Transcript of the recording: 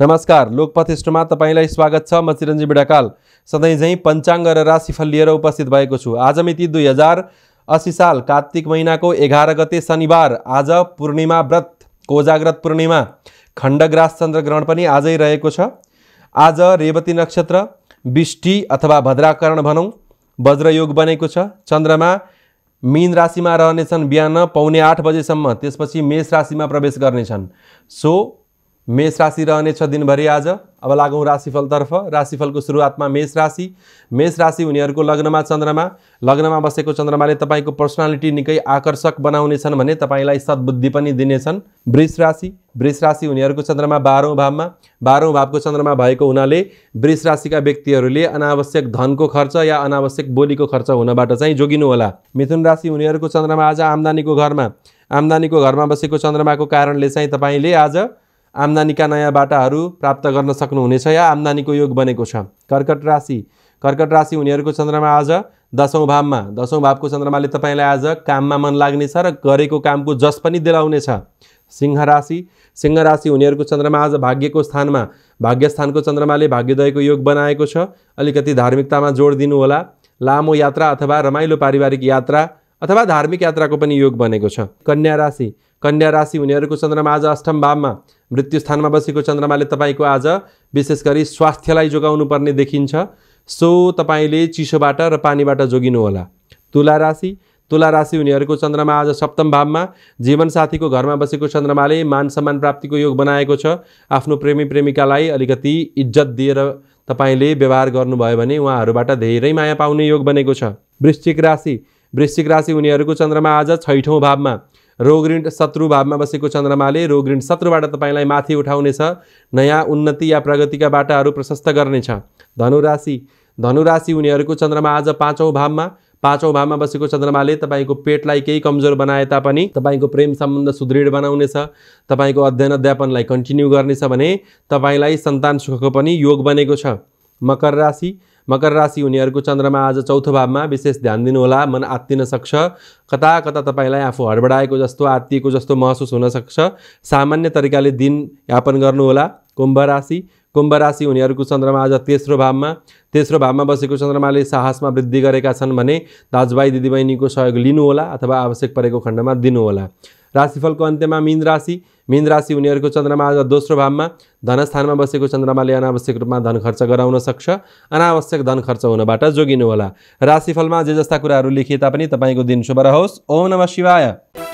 नमस्कार लोकपथेष्टमा तपाईँलाई स्वागत छ म चिरञ्जी बिडाकाल झैँ पञ्चाङ्ग र राशिफल लिएर उपस्थित भएको छु आज मिति दुई हजार असी साल कार्तिक महिनाको एघार गते शनिबार आज पूर्णिमा व्रत कोजाग्रत पूर्णिमा खण्डग्रास चन्द्र ग्रहण पनि आजै रहेको छ आज रेवती नक्षत्र बिष्टि अथवा भद्राकरण भनौँ वज्रयोग बनेको छ चन्द्रमा मीन राशिमा रहनेछन् बिहान पाउने आठ बजेसम्म त्यसपछि मेष राशिमा प्रवेश गर्नेछन् सो मेष राशि रहनेछ दिनभरि आज अब लागौँ राशिफलतर्फ राशिफलको सुरुवातमा मेष राशि मेष राशि उनीहरूको लग्नमा चन्द्रमा लग्नमा बसेको चन्द्रमाले तपाईँको पर्सनालिटी निकै आकर्षक बनाउनेछन् भने तपाईँलाई सद्बुद्धि पनि दिनेछन् वृष राशि वृष राशि उनीहरूको चन्द्रमा बाह्रौँ भावमा बाह्रौँ भावको चन्द्रमा भएको हुनाले वृष राशिका व्यक्तिहरूले अनावश्यक धनको खर्च या अनावश्यक बोलीको खर्च हुनबाट चाहिँ जोगिनु होला मिथुन राशि उनीहरूको चन्द्रमा आज आम्दानीको घरमा आम्दानीको घरमा बसेको चन्द्रमाको कारणले चाहिँ तपाईँले आज आम्दानीका नयाँ बाटाहरू प्राप्त गर्न सक्नुहुनेछ या आम्दानीको योग बनेको छ कर्कट राशि कर्कट राशि उनीहरूको चन्द्रमा आज दसौँ भावमा दसौँ भावको चन्द्रमाले तपाईँलाई आज काममा मन लाग्नेछ र गरेको कामको जस पनि दिलाउनेछ सिंह राशि सिंह राशि उनीहरूको चन्द्रमा आज भाग्यको स्थानमा भाग्यस्थानको चन्द्रमाले भाग्योदयको योग बनाएको छ अलिकति धार्मिकतामा जोड दिनुहोला लामो यात्रा अथवा रमाइलो पारिवारिक यात्रा अथवा धार्मिक यात्राको पनि योग बनेको छ कन्या राशि कन्या राशि उनीहरूको चन्द्रमा आज अष्टम भावमा मृत्यु स्थानमा बसेको चन्द्रमाले तपाईँको आज विशेष गरी स्वास्थ्यलाई जोगाउनु पर्ने देखिन्छ सो तपाईँले चिसोबाट र पानीबाट जोगिनुहोला तुला राशि तुला राशि उनीहरूको चन्द्रमा आज सप्तम भावमा जीवनसाथीको घरमा बसेको चन्द्रमाले मान सम्मान प्राप्तिको योग बनाएको छ आफ्नो प्रेमी प्रेमिकालाई अलिकति इज्जत दिएर तपाईँले व्यवहार गर्नुभयो भने उहाँहरूबाट धेरै माया पाउने योग बनेको छ वृश्चिक राशि वृश्चिक राशि हुनेहरूको चन्द्रमा आज छैठौँ भावमा रोगऋण शत्रु भावमा बसेको चन्द्रमाले रोग रोगऋण शत्रुबाट तपाईँलाई माथि उठाउनेछ नयाँ उन्नति या प्रगतिका बाटाहरू प्रशस्त गर्नेछ धनुराशि धनुराशि उनीहरूको चन्द्रमा आज पाँचौँ भावमा पाँचौँ भावमा बसेको चन्द्रमाले तपाईँको पेटलाई केही कमजोर बनाए तापनि तपाईँको प्रेम सम्बन्ध सुदृढ बनाउनेछ तपाईँको अध्ययन अध्यापनलाई कन्टिन्यू गर्नेछ भने तपाईँलाई सन्तान सुखको पनि योग बनेको छ मकर राशि मकर राशि हुनेहरूको चन्द्रमा आज चौथो भावमा विशेष ध्यान दिनुहोला मन आत्तिन सक्छ कता कता तपाईँलाई आफू हडबडाएको जस्तो आत्तिएको जस्तो महसुस हुनसक्छ सामान्य तरिकाले दिन यापन गर्नुहोला कुम्भ राशि कुम्भ राशि हुनेहरूको चन्द्रमा आज तेस्रो भावमा तेस्रो भावमा बसेको चन्द्रमाले साहसमा वृद्धि गरेका छन् भने दाजुभाइ दिदीबहिनीको सहयोग लिनुहोला अथवा आवश्यक परेको खण्डमा दिनुहोला राशिफलको अन्त्यमा मीन राशि मीन राशि उनीहरूको चन्द्रमा आज दोस्रो भावमा धनस्थानमा बसेको चन्द्रमाले अनावश्यक रूपमा धन खर्च गराउन सक्छ अनावश्यक धन खर्च हुनबाट जोगिनुहोला राशिफलमा जे जस्ता कुराहरू लेखिए तापनि तपाईँको दिन शुभ रहोस् ओम नमः शिवाय